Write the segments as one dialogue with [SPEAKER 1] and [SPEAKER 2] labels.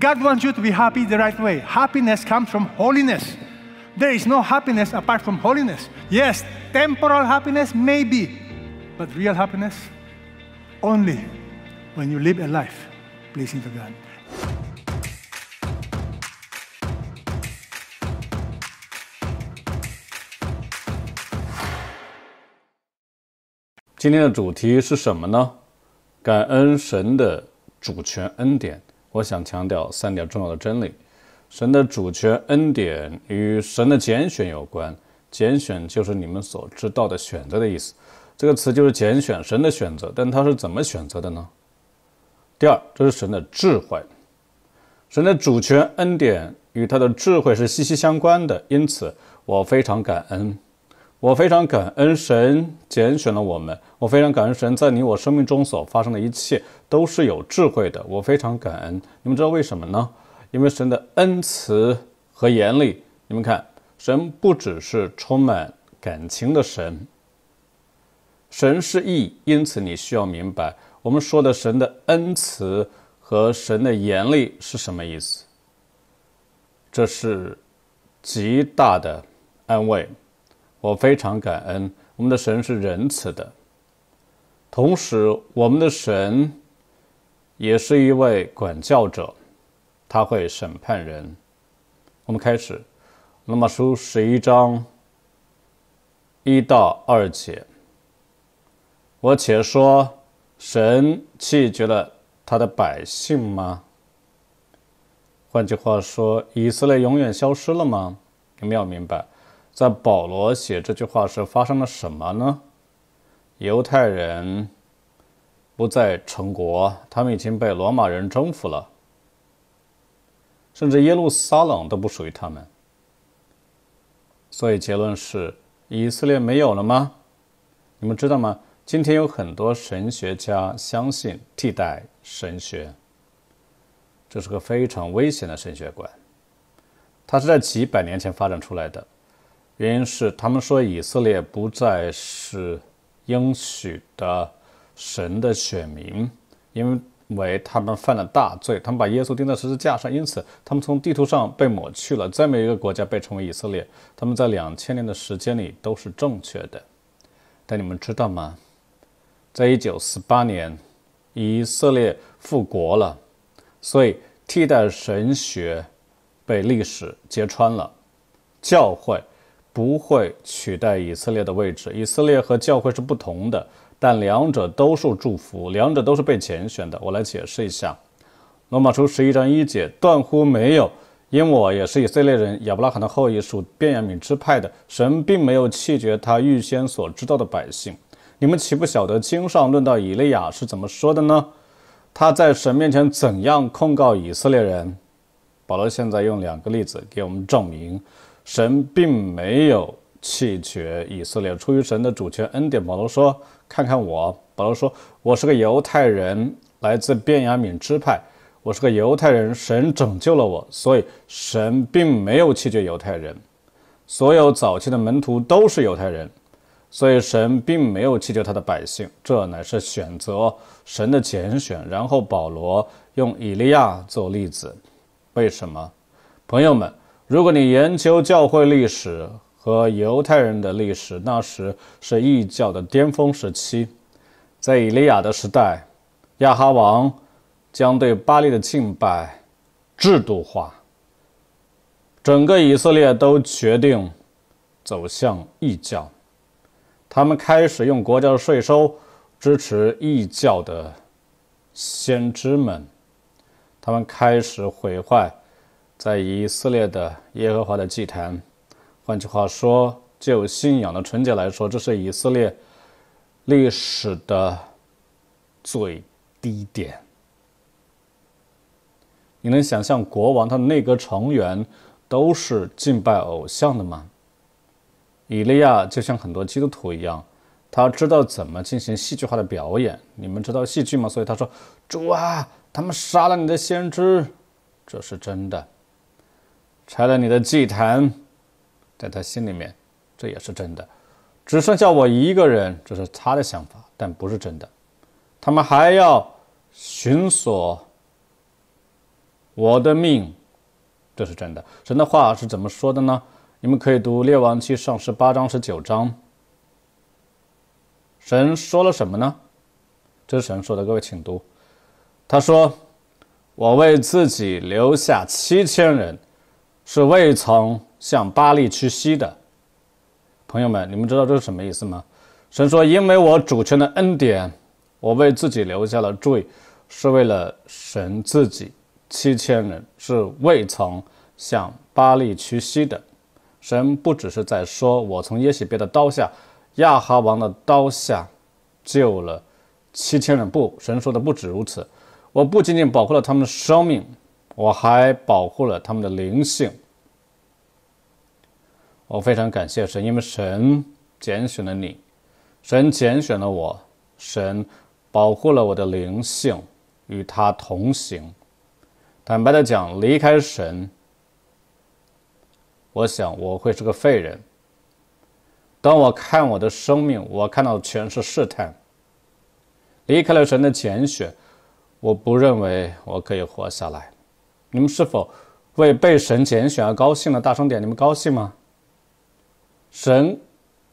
[SPEAKER 1] God wants you to be happy the right way. Happiness comes from holiness. There is no happiness apart from holiness. Yes, temporal happiness, maybe, but real happiness only when you live a life pleasing to God. Today's 主题是什么呢？感恩神的主权恩典。我想强调三点重要的真理：神的主权恩典与神的拣选有关，拣选就是你们所知道的选择的意思，这个词就是拣选，神的选择。但他是怎么选择的呢？第二，这是神的智慧，神的主权恩典与他的智慧是息息相关的，因此我非常感恩。我非常感恩神拣选了我们，我非常感恩神在你我生命中所发生的一切都是有智慧的。我非常感恩，你们知道为什么呢？因为神的恩慈和严厉。你们看，神不只是充满感情的神，神是义。因此，你需要明白我们说的神的恩慈和神的严厉是什么意思。这是极大的安慰。我非常感恩，我们的神是仁慈的，同时，我们的神也是一位管教者，他会审判人。我们开始，罗马书十一章一到二节。我且说，神弃绝了他的百姓吗？换句话说，以色列永远消失了吗？你们要明白。在保罗写这句话时，发生了什么呢？犹太人不再成国，他们已经被罗马人征服了，甚至耶路撒冷都不属于他们。所以结论是，以色列没有了吗？你们知道吗？今天有很多神学家相信替代神学，这是个非常危险的神学观，它是在几百年前发展出来的。原因是他们说以色列不再是应许的神的选民，因为他们犯了大罪，他们把耶稣钉在十字架上，因此他们从地图上被抹去了，在每一个国家被称为以色列。他们在两千年的时间里都是正确的，但你们知道吗？在一九四八年，以色列复国了，所以替代神学被历史揭穿了，教会。不会取代以色列的位置。以色列和教会是不同的，但两者都受祝福，两者都是被拣选的。我来解释一下，《罗马书》十一章一节：“断乎没有，因我也是以色列人，亚伯拉罕的后裔，属便雅敏支派的。神并没有弃绝他预先所知道的百姓。”你们岂不晓得经上论到以利亚是怎么说的呢？他在神面前怎样控告以色列人？保罗现在用两个例子给我们证明。神并没有弃绝以色列，出于神的主权恩典，保罗说：“看看我。”保罗说：“我是个犹太人，来自便雅敏支派。我是个犹太人，神拯救了我，所以神并没有弃绝犹太人。所有早期的门徒都是犹太人，所以神并没有弃绝他的百姓。这乃是选择神的拣选。然后保罗用以利亚做例子，为什么？朋友们。”如果你研究教会历史和犹太人的历史，那时是异教的巅峰时期，在以利亚的时代，亚哈王将对巴黎的敬拜制度化，整个以色列都决定走向异教，他们开始用国家的税收支持异教的先知们，他们开始毁坏。在以色列的耶和华的祭坛，换句话说，就信仰的纯洁来说，这是以色列历史的最低点。你能想象国王他的内阁成员都是敬拜偶像的吗？以利亚就像很多基督徒一样，他知道怎么进行戏剧化的表演。你们知道戏剧吗？所以他说：“主啊，他们杀了你的先知，这是真的。”拆了你的祭坛，在他心里面，这也是真的。只剩下我一个人，这是他的想法，但不是真的。他们还要寻索我的命，这是真的。神的话是怎么说的呢？你们可以读列王记上十八章、十九章。神说了什么呢？这是神说的，各位请读。他说：“我为自己留下七千人。”是未曾向巴利屈膝的，朋友们，你们知道这是什么意思吗？神说：“因为我主权的恩典，我为自己留下了罪，是为了神自己。”七千人是未曾向巴利屈膝的。神不只是在说我从耶洗别的刀下、亚哈王的刀下救了七千人，不，神说的不止如此，我不仅仅保护了他们的生命。我还保护了他们的灵性。我非常感谢神，因为神拣选了你，神拣选了我，神保护了我的灵性，与他同行。坦白的讲，离开神，我想我会是个废人。当我看我的生命，我看到全是试探。离开了神的拣选，我不认为我可以活下来。你们是否为被神拣选而高兴了？大声点！你们高兴吗？神，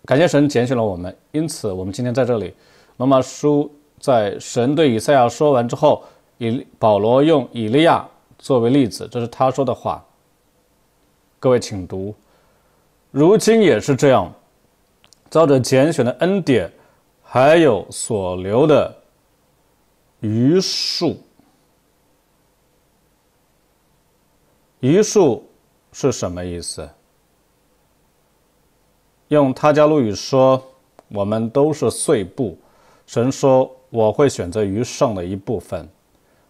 [SPEAKER 1] 感谢神拣选了我们，因此我们今天在这里。罗马书在神对以赛亚说完之后，以保罗用以利亚作为例子，这是他说的话。各位请读：如今也是这样，照着拣选的恩典，还有所留的余数。余数是什么意思？用他加路语说，我们都是碎布。神说：“我会选择余剩的一部分。”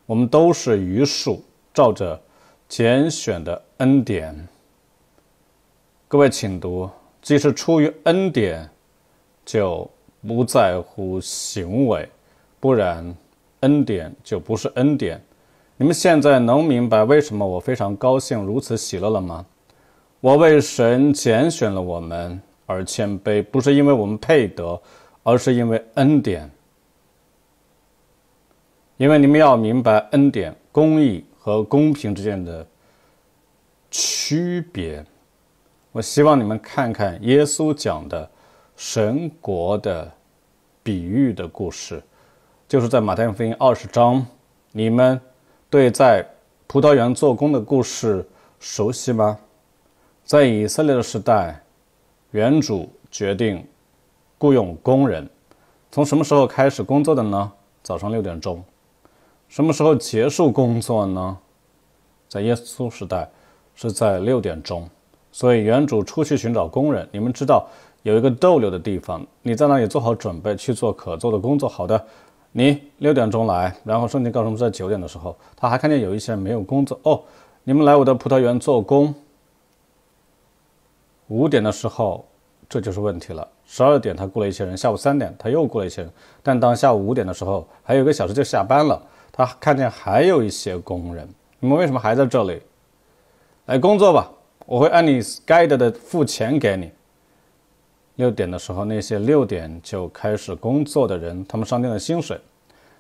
[SPEAKER 1] 我们都是余数，照着拣选的恩典。各位，请读：即使出于恩典，就不在乎行为；不然，恩典就不是恩典。你们现在能明白为什么我非常高兴、如此喜乐了吗？我为神拣选了我们而谦卑，不是因为我们配得，而是因为恩典。因为你们要明白恩典、公义和公平之间的区别。我希望你们看看耶稣讲的神国的比喻的故事，就是在马太福音二十章，你们。对，在葡萄园做工的故事熟悉吗？在以色列的时代，原主决定雇佣工人。从什么时候开始工作的呢？早上六点钟。什么时候结束工作呢？在耶稣时代是在六点钟。所以原主出去寻找工人。你们知道有一个逗留的地方，你在那里做好准备去做可做的工作。好的。你六点钟来，然后圣经告诉我们在九点的时候，他还看见有一些人没有工作。哦，你们来我的葡萄园做工。五点的时候，这就是问题了。十二点他雇了一些人，下午三点他又雇了一些人，但当下午五点的时候，还有一个小时就下班了。他看见还有一些工人，你们为什么还在这里？来工作吧，我会按你该 u 的付钱给你。六点的时候，那些六点就开始工作的人，他们商定的薪水。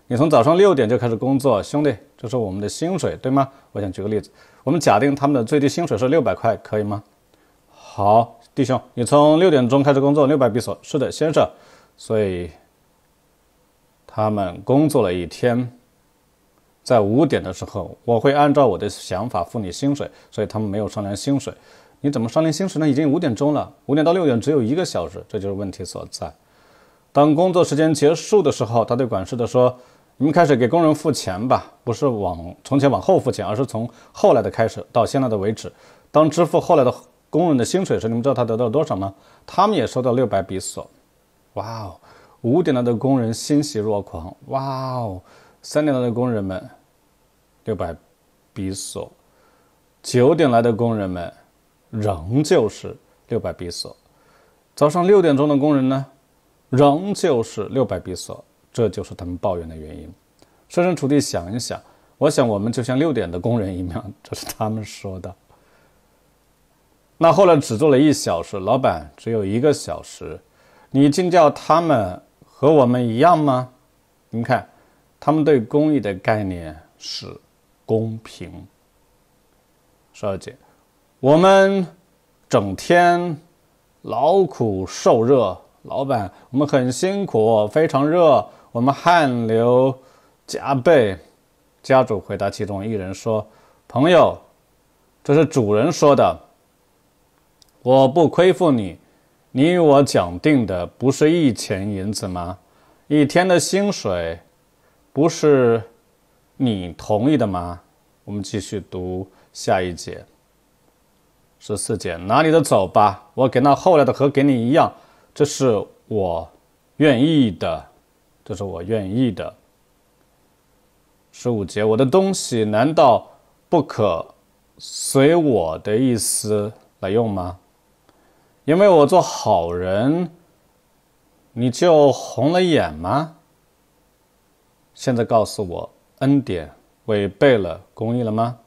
[SPEAKER 1] 你从早上六点就开始工作，兄弟，这是我们的薪水，对吗？我想举个例子，我们假定他们的最低薪水是六百块，可以吗？好，弟兄，你从六点钟开始工作，六百比索。是的，先生。所以他们工作了一天，在五点的时候，我会按照我的想法付你薪水。所以他们没有商量薪水。你怎么商量星时呢？已经五点钟了，五点到六点只有一个小时，这就是问题所在。当工作时间结束的时候，他对管事的说：“你们开始给工人付钱吧，不是往从前往后付钱，而是从后来的开始到现在的为止。”当支付后来的工人的薪水时，你们知道他得到了多少吗？他们也收到六百比索。哇哦！五点来的工人欣喜若狂。哇哦！三点来的工人们，六百比索。九点来的工人们。仍旧是六百闭锁，早上六点钟的工人呢，仍旧是六百闭锁，这就是他们抱怨的原因。设身处地想一想，我想我们就像六点的工人一样，这是他们说的。那后来只做了一小时，老板只有一个小时，你竟叫他们和我们一样吗？你看，他们对公益的概念是公平。十二节。我们整天劳苦受热，老板，我们很辛苦，非常热，我们汗流浃背。家主回答其中一人说：“朋友，这是主人说的。我不亏负你，你与我讲定的不是一钱银子吗？一天的薪水，不是你同意的吗？”我们继续读下一节。十四节，拿你的走吧，我给那后来的和给你一样，这是我愿意的，这是我愿意的。十五节，我的东西难道不可随我的意思来用吗？因为我做好人，你就红了眼吗？现在告诉我，恩典违背了公义了吗？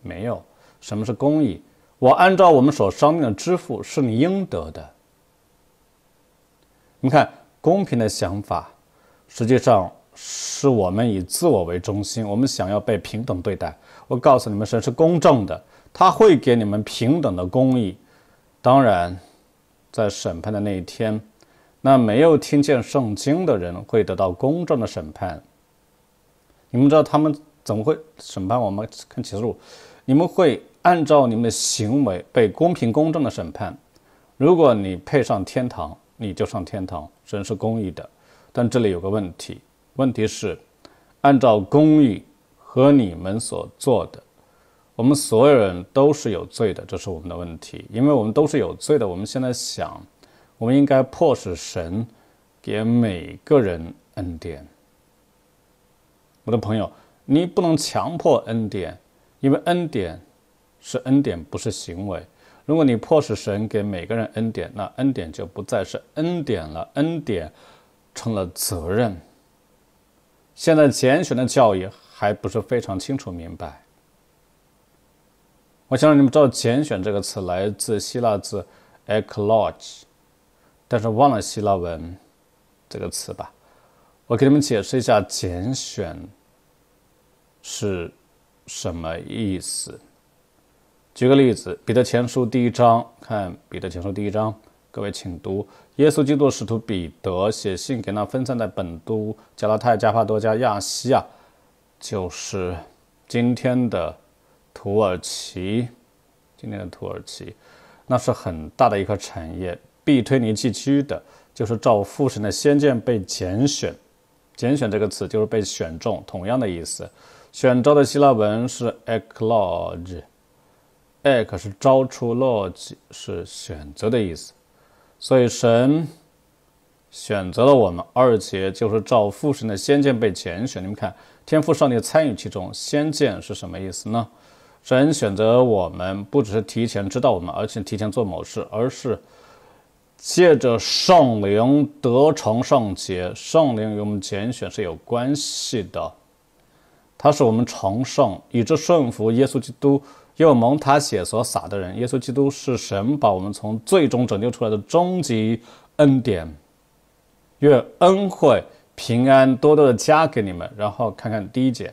[SPEAKER 1] 没有。什么是公义？我按照我们所商定的支付，是你应得的。你看，公平的想法，实际上是我们以自我为中心，我们想要被平等对待。我告诉你们，神是公正的，他会给你们平等的公义。当然，在审判的那一天，那没有听见圣经的人会得到公正的审判。你们知道他们怎么会审判我们？看起诉，录，你们会。按照你们的行为被公平公正的审判，如果你配上天堂，你就上天堂，神是公义的。但这里有个问题，问题是，按照公义和你们所做的，我们所有人都是有罪的，这是我们的问题，因为我们都是有罪的。我们现在想，我们应该迫使神给每个人恩典。我的朋友，你不能强迫恩典，因为恩典。是恩典，不是行为。如果你迫使神给每个人恩典，那恩典就不再是恩典了，恩典成了责任。现在拣选的教义还不是非常清楚明白。我想让你们知道“拣选”这个词来自希腊字 e c l o u g e 但是忘了希腊文这个词吧。我给你们解释一下“拣选”是什么意思。举个例子，《彼得前书》第一章，看《彼得前书》第一章，各位请读：耶稣基督使徒彼得写信给那分散在本都、加拉太、加帕多家、亚细亚，就是今天的土耳其，今天的土耳其，那是很大的一块产业。必推尼地区的就是照父神的先见被拣选，拣选这个词就是被选中，同样的意思。选召的希腊文是 eklog。e ak 是招出 l o 是选择的意思，所以神选择了我们。二节就是照父神的先见被拣选。你们看，天赋上帝参与其中。先见是什么意思呢？神选择我们，不只是提前知道我们，而且提前做某事，而是借着圣灵得成圣洁。圣灵与我们拣选是有关系的，它是我们成圣，以致顺服耶稣基督。又蒙他血所洒的人，耶稣基督是神把我们从最终拯救出来的终极恩典，愿恩惠平安多多的加给你们。然后看看第一节，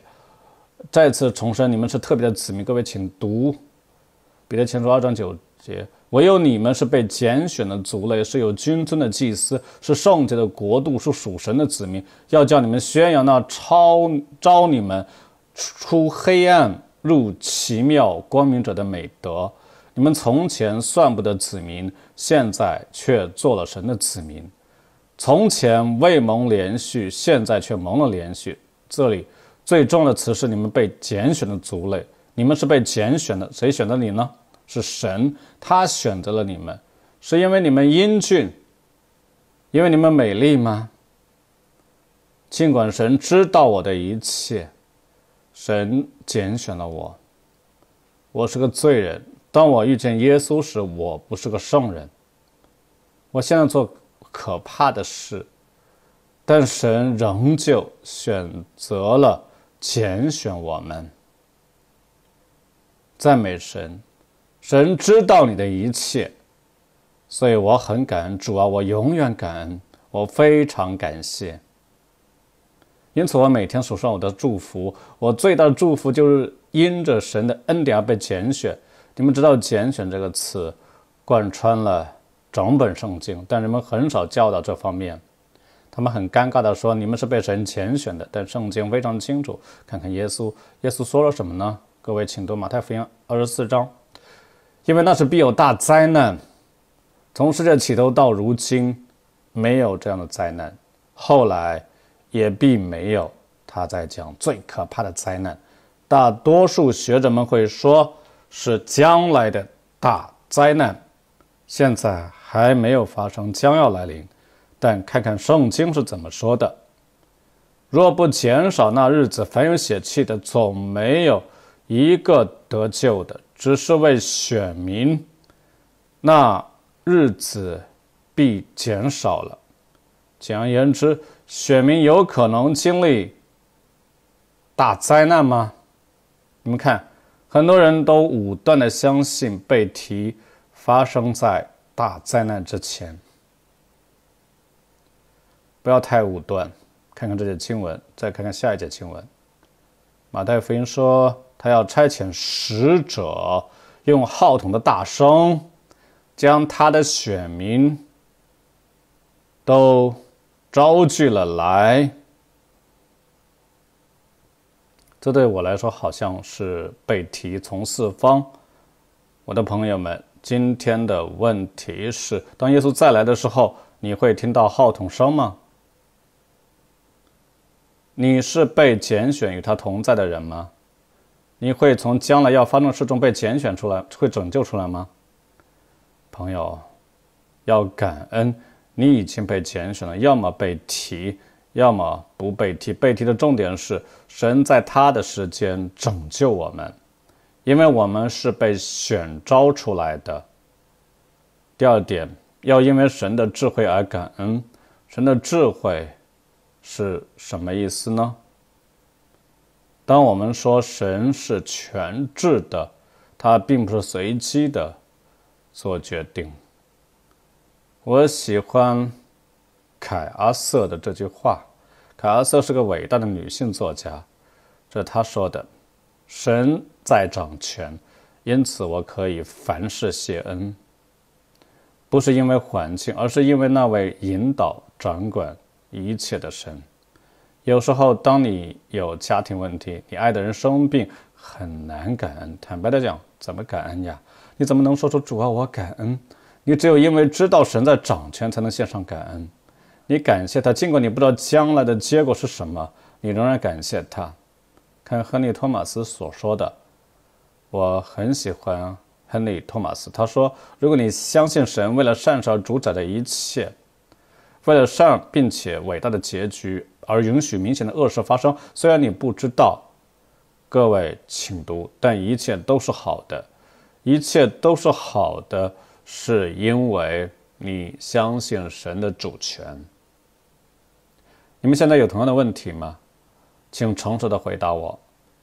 [SPEAKER 1] 再次重申，你们是特别的子民。各位，请读彼得前书二章九节：唯有你们是被拣选的族类，是有君尊的祭司，是圣洁的国度，是属神的子民。要叫你们宣扬那超招你们出黑暗。入奇妙光明者的美德，你们从前算不得子民，现在却做了神的子民；从前未蒙连续，现在却蒙了连续。这里最重要的词是你们被拣选的族类，你们是被拣选的，谁选的你呢？是神，他选择了你们，是因为你们英俊，因为你们美丽吗？尽管神知道我的一切。神拣选了我，我是个罪人。当我遇见耶稣时，我不是个圣人。我现在做可怕的事，但神仍旧选择了拣选我们。赞美神，神知道你的一切，所以我很感恩主啊！我永远感恩，我非常感谢。因此，我每天手上我的祝福，我最大的祝福就是因着神的恩典而被拣选。你们知道“拣选”这个词贯穿了整本圣经，但人们很少教导这方面。他们很尴尬地说：“你们是被神拣选的。”但圣经非常清楚，看看耶稣，耶稣说了什么呢？各位，请读马太福音二十四章，因为那是必有大灾难。从世界起头到如今，没有这样的灾难。后来。也并没有他在讲最可怕的灾难，大多数学者们会说是将来的大灾难，现在还没有发生，将要来临。但看看圣经是怎么说的：“若不减少那日子，凡有血气的总没有一个得救的，只是为选民，那日子必减少了。”简而言之。选民有可能经历大灾难吗？你们看，很多人都武断的相信被提发生在大灾难之前。不要太武断。看看这节经文，再看看下一节经文。马太福音说，他要差遣使者，用号筒的大声，将他的选民都。招聚了来，这对我来说好像是被提从四方。我的朋友们，今天的问题是：当耶稣再来的时候，你会听到号筒声吗？你是被拣选与他同在的人吗？你会从将来要发生的事中被拣选出来，会拯救出来吗？朋友，要感恩。你已经被拣选了，要么被提，要么不被提。被提的重点是神在他的时间拯救我们，因为我们是被选召出来的。第二点，要因为神的智慧而感恩。神的智慧是什么意思呢？当我们说神是全智的，他并不是随机的做决定。我喜欢凯阿瑟的这句话。凯阿瑟是个伟大的女性作家，这他她说的：“神在掌权，因此我可以凡事谢恩。不是因为环境，而是因为那位引导、掌管一切的神。”有时候，当你有家庭问题，你爱的人生病，很难感恩。坦白的讲，怎么感恩呀？你怎么能说出“主啊，我感恩”？你只有因为知道神在掌权，才能献上感恩。你感谢他，尽管你不知道将来的结果是什么，你仍然感谢他。看亨利·托马斯所说的，我很喜欢亨利·托马斯。他说：“如果你相信神为了善而主宰的一切，为了善并且伟大的结局而允许明显的恶事发生，虽然你不知道，各位请读，但一切都是好的，一切都是好的。”是因为你相信神的主权。你们现在有同样的问题吗？请诚实的回答我。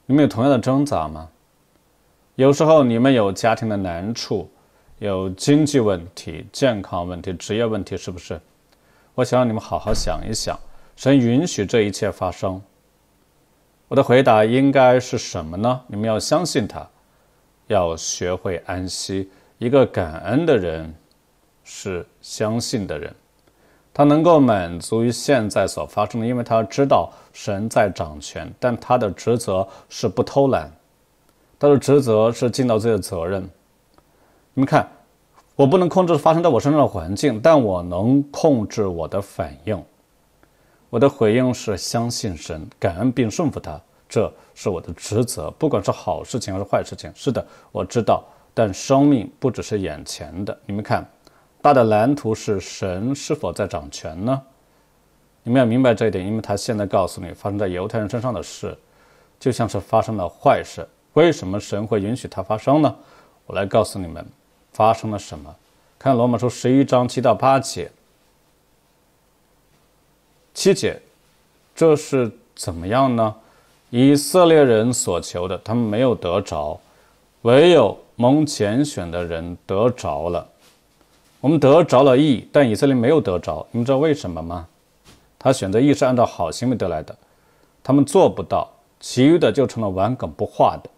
[SPEAKER 1] 你们有同样的挣扎吗？有时候你们有家庭的难处，有经济问题、健康问题、职业问题，是不是？我希望你们好好想一想。神允许这一切发生，我的回答应该是什么呢？你们要相信他，要学会安息。一个感恩的人是相信的人，他能够满足于现在所发生的，因为他知道神在掌权。但他的职责是不偷懒，他的职责是尽到自己的责任。你们看，我不能控制发生在我身上的环境，但我能控制我的反应。我的回应是相信神、感恩并顺服他，这是我的职责，不管是好事情还是坏事情。是的，我知道。但生命不只是眼前的。你们看，大的蓝图是神是否在掌权呢？你们要明白这一点，因为他现在告诉你发生在犹太人身上的事，就像是发生了坏事。为什么神会允许它发生呢？我来告诉你们发生了什么。看罗马书十一章七到八节，七节，这是怎么样呢？以色列人所求的，他们没有得着。唯有蒙拣选的人得着了，我们得着了义，但以色列没有得着。你们知道为什么吗？他选择义是按照好行为得来的，他们做不到，其余的就成了顽梗不化的。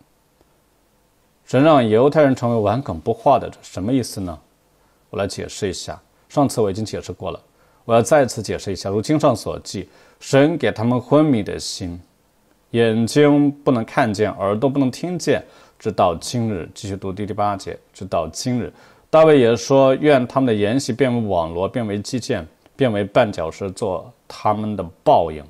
[SPEAKER 1] 神让犹太人成为顽梗不化的，什么意思呢？我来解释一下。上次我已经解释过了，我要再次解释一下。如经上所记，神给他们昏迷的心，眼睛不能看见，耳朵不能听见。直到今日，继续读第第八节。直到今日，大卫也说：“愿他们的筵席变为网罗，变为基建，变为绊脚石，做他们的报应；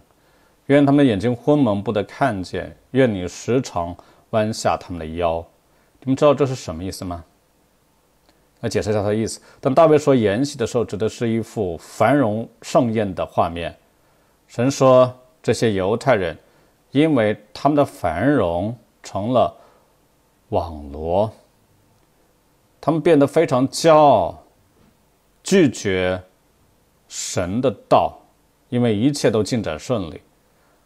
[SPEAKER 1] 愿他们眼睛昏蒙，不得看见；愿你时常弯下他们的腰。”你们知道这是什么意思吗？来解释一下它的意思。当大卫说筵席的时候，指的是一幅繁荣盛宴的画面。神说：“这些犹太人，因为他们的繁荣成了。”网罗，他们变得非常骄傲，拒绝神的道，因为一切都进展顺利。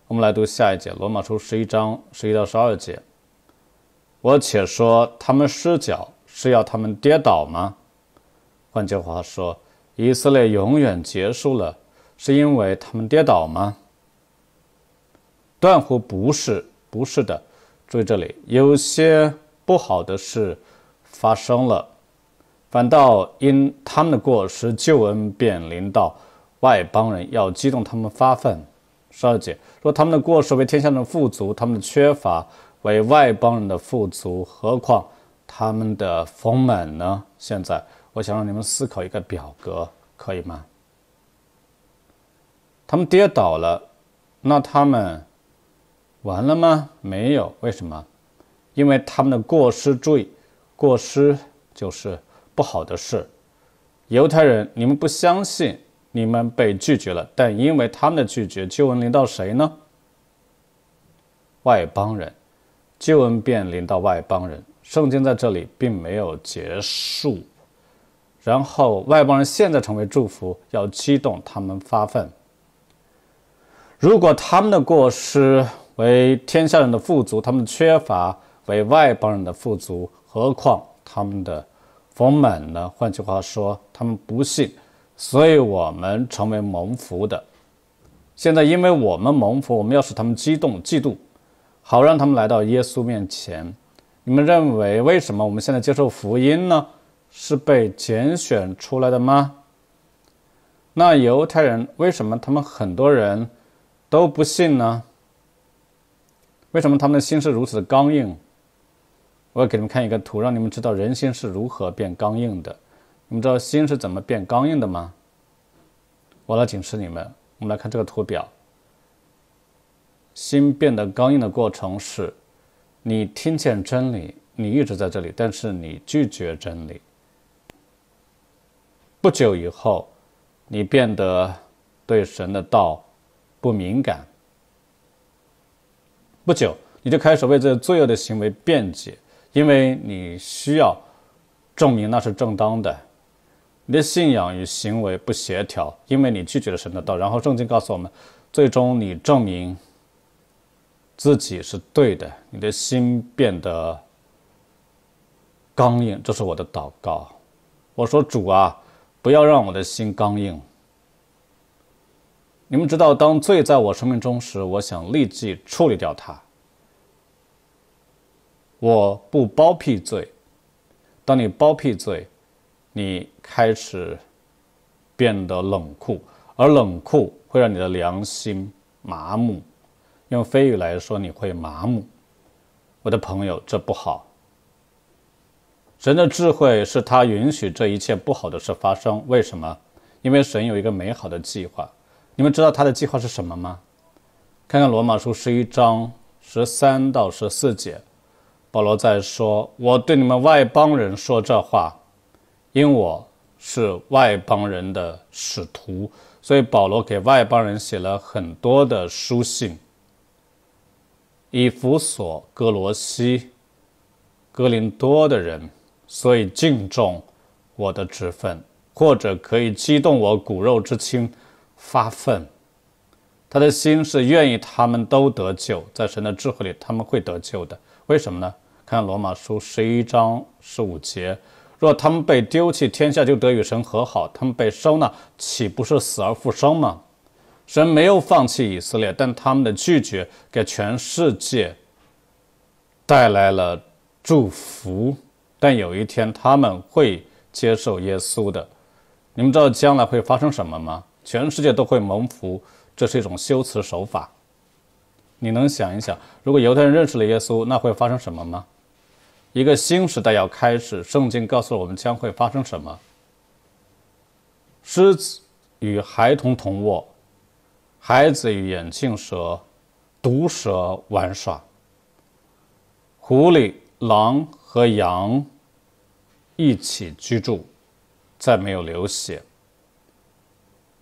[SPEAKER 1] 我们来读下一节，《罗马书》十一章十一到十二节。我且说他们失脚是要他们跌倒吗？换句话说，以色列永远结束了，是因为他们跌倒吗？断乎不是，不是的。注意这里有些。不好的事发生了，反倒因他们的过失，救恩便临到外邦人，要激动他们发愤。十二姐说：“他们的过失为天下的富足，他们的缺乏为外邦人的富足，何况他们的丰满呢？”现在我想让你们思考一个表格，可以吗？他们跌倒了，那他们完了吗？没有，为什么？因为他们的过失，注意，过失就是不好的事。犹太人，你们不相信，你们被拒绝了。但因为他们的拒绝，救恩临到谁呢？外邦人，救恩便临到外邦人。圣经在这里并没有结束。然后外邦人现在成为祝福，要激动他们发奋。如果他们的过失为天下人的富足，他们缺乏。为外邦人的富足，何况他们的丰满呢？换句话说，他们不信，所以我们成为蒙福的。现在，因为我们蒙福，我们要使他们激动、嫉妒，好让他们来到耶稣面前。你们认为为什么我们现在接受福音呢？是被拣选出来的吗？那犹太人为什么他们很多人都不信呢？为什么他们的心是如此的刚硬？我要给你们看一个图，让你们知道人心是如何变刚硬的。你们知道心是怎么变刚硬的吗？我来警示你们。我们来看这个图表。心变得刚硬的过程是：你听见真理，你一直在这里，但是你拒绝真理。不久以后，你变得对神的道不敏感。不久，你就开始为这罪恶的行为辩解。因为你需要证明那是正当的，你的信仰与行为不协调，因为你拒绝了神的道。然后圣经告诉我们，最终你证明自己是对的，你的心变得刚硬。这是我的祷告，我说主啊，不要让我的心刚硬。你们知道，当罪在我生命中时，我想立即处理掉它。我不包庇罪。当你包庇罪，你开始变得冷酷，而冷酷会让你的良心麻木。用非语来说，你会麻木。我的朋友，这不好。神的智慧是他允许这一切不好的事发生。为什么？因为神有一个美好的计划。你们知道他的计划是什么吗？看看罗马书十一章十三到十四节。保罗在说：“我对你们外邦人说这话，因我是外邦人的使徒，所以保罗给外邦人写了很多的书信。以弗所、哥罗西、哥林多的人，所以敬重我的职分，或者可以激动我骨肉之亲发愤。他的心是愿意他们都得救，在神的智慧里他们会得救的。为什么呢？”看罗马书十一章十五节，若他们被丢弃，天下就得与神和好；他们被收纳，岂不是死而复生吗？神没有放弃以色列，但他们的拒绝给全世界带来了祝福。但有一天他们会接受耶稣的。你们知道将来会发生什么吗？全世界都会蒙福。这是一种修辞手法。你能想一想，如果犹太人认识了耶稣，那会发生什么吗？一个新时代要开始，圣经告诉我们将会发生什么：狮子与孩童同卧，孩子与眼镜蛇、毒蛇玩耍，狐狸、狼和羊一起居住，再没有流血。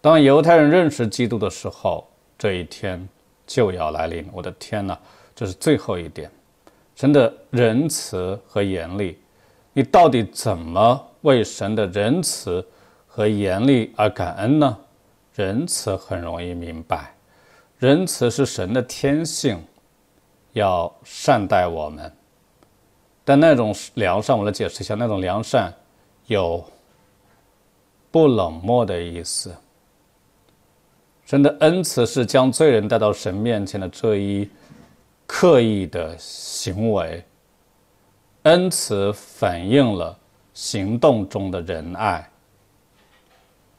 [SPEAKER 1] 当犹太人认识基督的时候，这一天就要来临。我的天哪，这是最后一点。神的仁慈和严厉，你到底怎么为神的仁慈和严厉而感恩呢？仁慈很容易明白，仁慈是神的天性，要善待我们。但那种良善，我来解释一下，那种良善有不冷漠的意思。神的恩慈是将罪人带到神面前的这一。刻意的行为，恩慈反映了行动中的仁爱。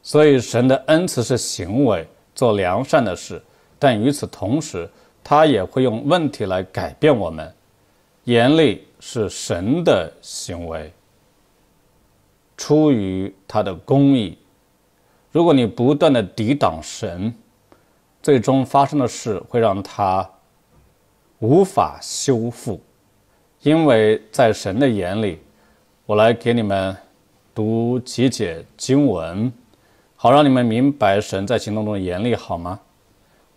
[SPEAKER 1] 所以，神的恩慈是行为，做良善的事。但与此同时，他也会用问题来改变我们。严厉是神的行为，出于他的公义。如果你不断的抵挡神，最终发生的事会让他。无法修复，因为在神的眼里，我来给你们读几节经文，好让你们明白神在行动中的严厉，好吗？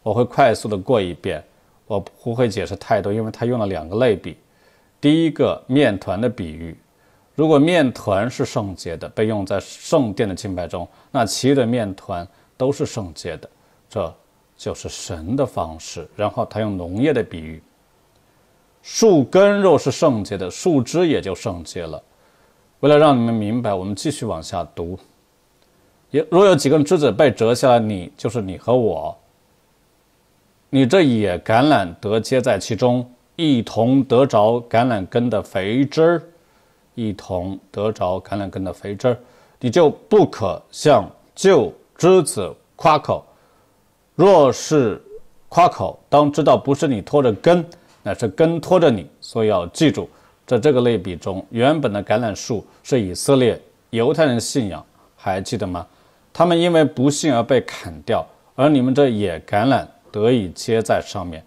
[SPEAKER 1] 我会快速的过一遍，我不会解释太多，因为他用了两个类比，第一个面团的比喻，如果面团是圣洁的，被用在圣殿的敬拜中，那其余的面团都是圣洁的，这就是神的方式。然后他用农业的比喻。树根若是圣洁的，树枝也就圣洁了。为了让你们明白，我们继续往下读。也若有几根枝子被折下来，你就是你和我，你这野橄榄得接在其中，一同得着橄榄根的肥汁儿，一同得着橄榄根的肥汁儿，你就不可向旧枝子夸口。若是夸口，当知道不是你拖着根。那是根托着你，所以要记住，在这个类比中，原本的橄榄树是以色列犹太人信仰，还记得吗？他们因为不幸而被砍掉，而你们这野橄榄得以接在上面。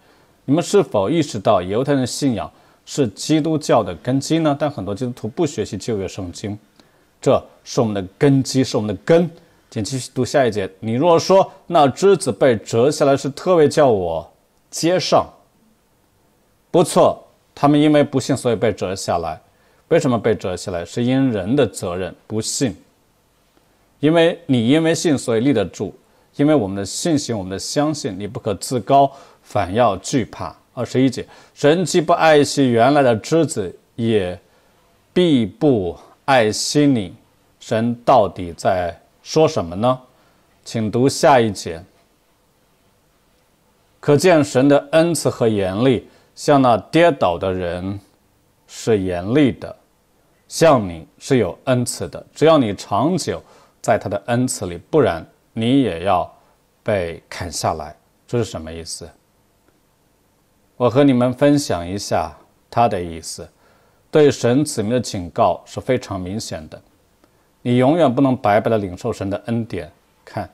[SPEAKER 1] 你们是否意识到犹太人信仰是基督教的根基呢？但很多基督徒不学习旧约圣经，这是我们的根基，是我们的根。请继续读下一节。你若说那枝子被折下来是特别叫我接上。不错，他们因为不信，所以被折下来。为什么被折下来？是因人的责任，不信。因为你因为信，所以立得住。因为我们的信心，我们的相信，你不可自高，反要惧怕。二十一节，神既不爱惜原来的枝子，也必不爱惜你。神到底在说什么呢？请读下一节。可见神的恩赐和严厉。像那跌倒的人，是严厉的；像你是有恩赐的，只要你长久在他的恩赐里，不然你也要被砍下来。这是什么意思？我和你们分享一下他的意思。对神子民的警告是非常明显的。你永远不能白白的领受神的恩典。看，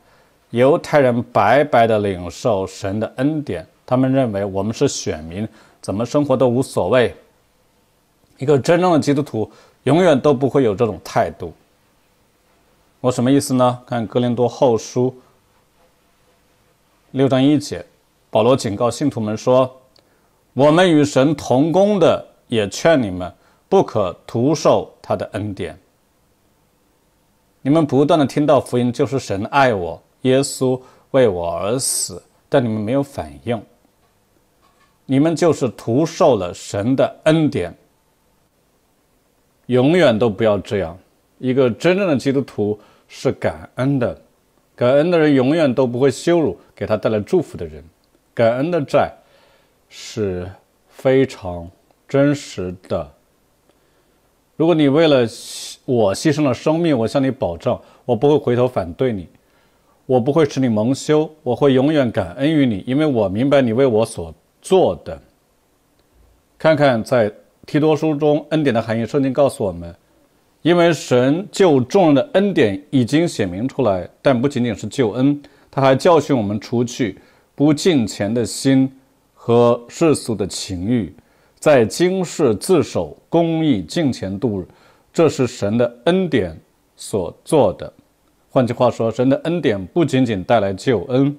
[SPEAKER 1] 犹太人白白的领受神的恩典，他们认为我们是选民。怎么生活都无所谓。一个真正的基督徒永远都不会有这种态度。我什么意思呢？看《哥林多后书》六章一节，保罗警告信徒们说：“我们与神同工的，也劝你们不可徒受他的恩典。你们不断的听到福音，就是神爱我，耶稣为我而死，但你们没有反应。”你们就是徒受了神的恩典。永远都不要这样。一个真正的基督徒是感恩的，感恩的人永远都不会羞辱给他带来祝福的人。感恩的债是非常真实的。如果你为了我牺牲了生命，我向你保证，我不会回头反对你，我不会使你蒙羞，我会永远感恩于你，因为我明白你为我所。做的，看看在提多书中恩典的含义，圣经告诉我们，因为神救众人的恩典已经显明出来，但不仅仅是救恩，他还教训我们除去不敬虔的心和世俗的情欲，在今世自守公义敬虔度日，这是神的恩典所做的。换句话说，神的恩典不仅仅带来救恩，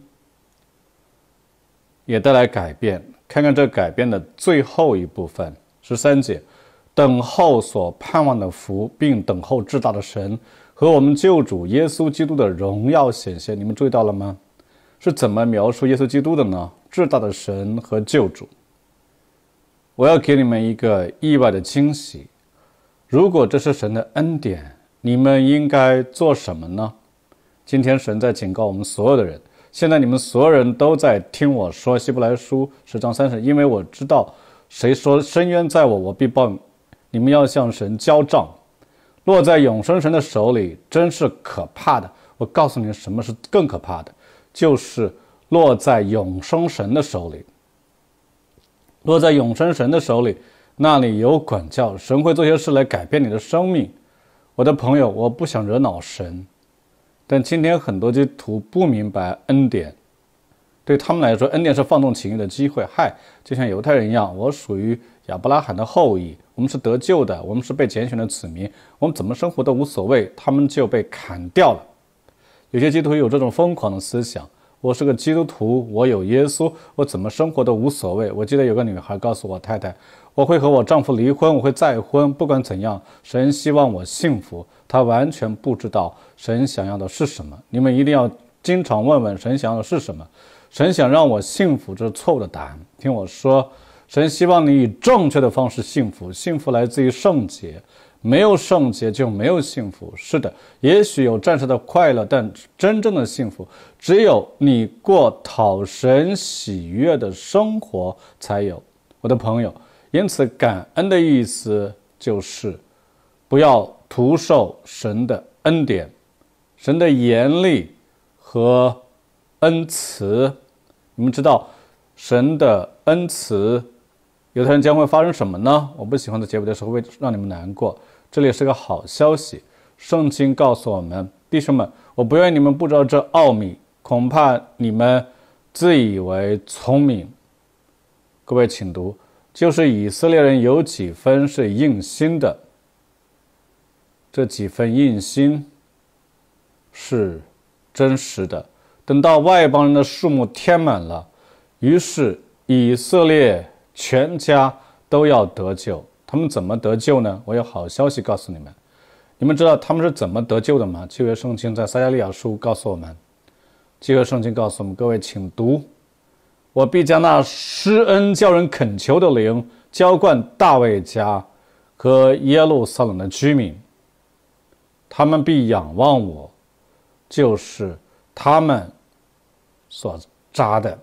[SPEAKER 1] 也带来改变。看看这改变的最后一部分，十三节，等候所盼望的福，并等候至大的神和我们救主耶稣基督的荣耀显现。你们注意到了吗？是怎么描述耶稣基督的呢？至大的神和救主。我要给你们一个意外的惊喜。如果这是神的恩典，你们应该做什么呢？今天神在警告我们所有的人。现在你们所有人都在听我说，希伯来书是张三神，因为我知道谁说深渊在我，我必报。你们要向神交账，落在永生神的手里，真是可怕的。我告诉你，什么是更可怕的，就是落在永生神的手里。落在永生神的手里，那里有管教，神会做些事来改变你的生命。我的朋友，我不想惹恼神。但今天很多基督徒不明白恩典，对他们来说，恩典是放纵情欲的机会。嗨，就像犹太人一样，我属于亚伯拉罕的后裔，我们是得救的，我们是被拣选的子民，我们怎么生活都无所谓。他们就被砍掉了。有些基督徒有这种疯狂的思想。我是个基督徒，我有耶稣，我怎么生活都无所谓。我记得有个女孩告诉我太太，我会和我丈夫离婚，我会再婚，不管怎样，神希望我幸福。她完全不知道神想要的是什么。你们一定要经常问问神想要的是什么。神想让我幸福，这是错误的答案。听我说，神希望你以正确的方式幸福。幸福来自于圣洁。没有圣洁就没有幸福。是的，也许有暂时的快乐，但真正的幸福只有你过讨神喜悦的生活才有，我的朋友。因此，感恩的意思就是不要徒受神的恩典、神的严厉和恩慈。你们知道，神的恩慈，犹太人将会发生什么呢？我不喜欢的结尾的时候会让你们难过。这里是个好消息。圣经告诉我们，弟兄们，我不愿你们不知道这奥秘，恐怕你们自以为聪明。各位，请读：就是以色列人有几分是硬心的，这几分硬心是真实的。等到外邦人的数目填满了，于是以色列全家都要得救。他们怎么得救呢？我有好消息告诉你们。你们知道他们是怎么得救的吗？旧约圣经在撒加利亚书告诉我们，旧约圣经告诉我们，各位请读：“我必将那施恩叫人恳求的灵浇灌大卫家和耶路撒冷的居民，他们必仰望我。”就是他们所扎的。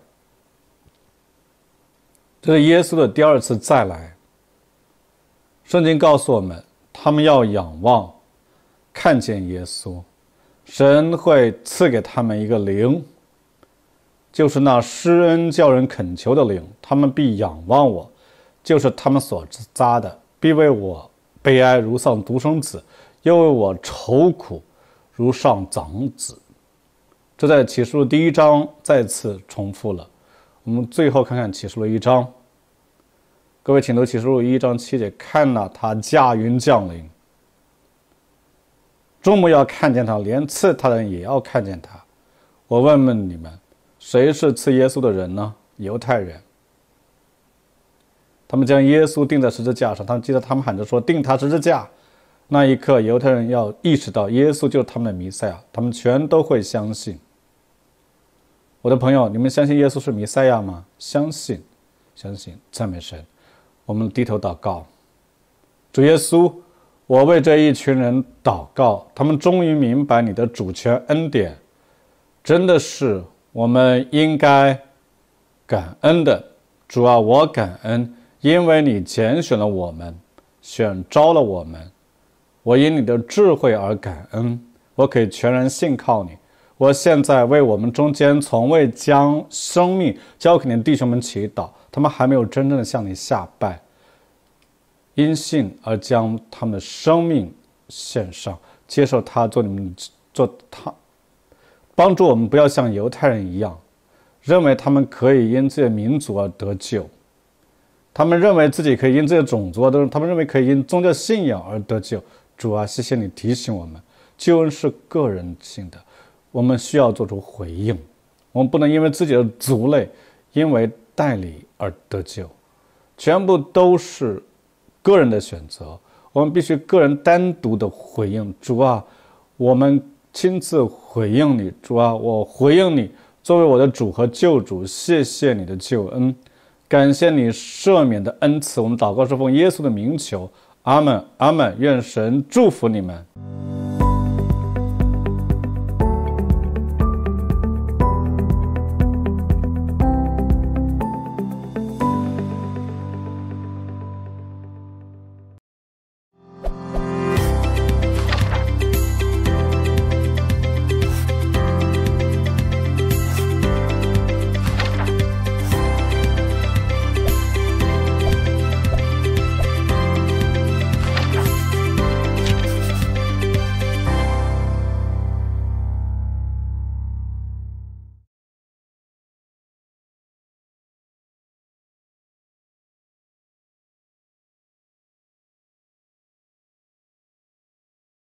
[SPEAKER 1] 这是耶稣的第二次再来。圣经告诉我们，他们要仰望，看见耶稣，神会赐给他们一个灵，就是那施恩叫人恳求的灵。他们必仰望我，就是他们所扎的，必为我悲哀如丧独生子，又为我愁苦如丧长子。这在启示录第一章再次重复了。我们最后看看启示录一章。各位，请读启示录一章七节，看了他驾云降临，众目要看见他，连刺他的人也要看见他。我问问你们，谁是刺耶稣的人呢？犹太人。他们将耶稣钉在十字架上，他们记得，他们喊着说：“钉他十字架。”那一刻，犹太人要意识到，耶稣就是他们的弥赛亚，他们全都会相信。我的朋友，你们相信耶稣是弥赛亚吗？相信，相信，赞美神。我们低头祷告，主耶稣，我为这一群人祷告，他们终于明白你的主权恩典，真的是我们应该感恩的。主啊，我感恩，因为你拣选了我们，选召了我们。我因你的智慧而感恩，我可以全然信靠你。我现在为我们中间从未将生命交给你的弟兄们祈祷。他们还没有真正的向你下拜，因信而将他们的生命献上，接受他做你们做他，帮助我们不要像犹太人一样，认为他们可以因自己的民族而得救，他们认为自己可以因这些种族啊，都他们认为可以因宗教信仰而得救。主啊，谢谢你提醒我们，救恩是个人性的，我们需要做出回应，我们不能因为自己的族类，因为代理。而得救，全部都是个人的选择。我们必须个人单独的回应主啊，我们亲自回应你，主啊，我回应你，作为我的主和救主，谢谢你的救恩，感谢你赦免的恩赐。我们祷告是奉耶稣的名求，阿门，阿门。愿神祝福你们。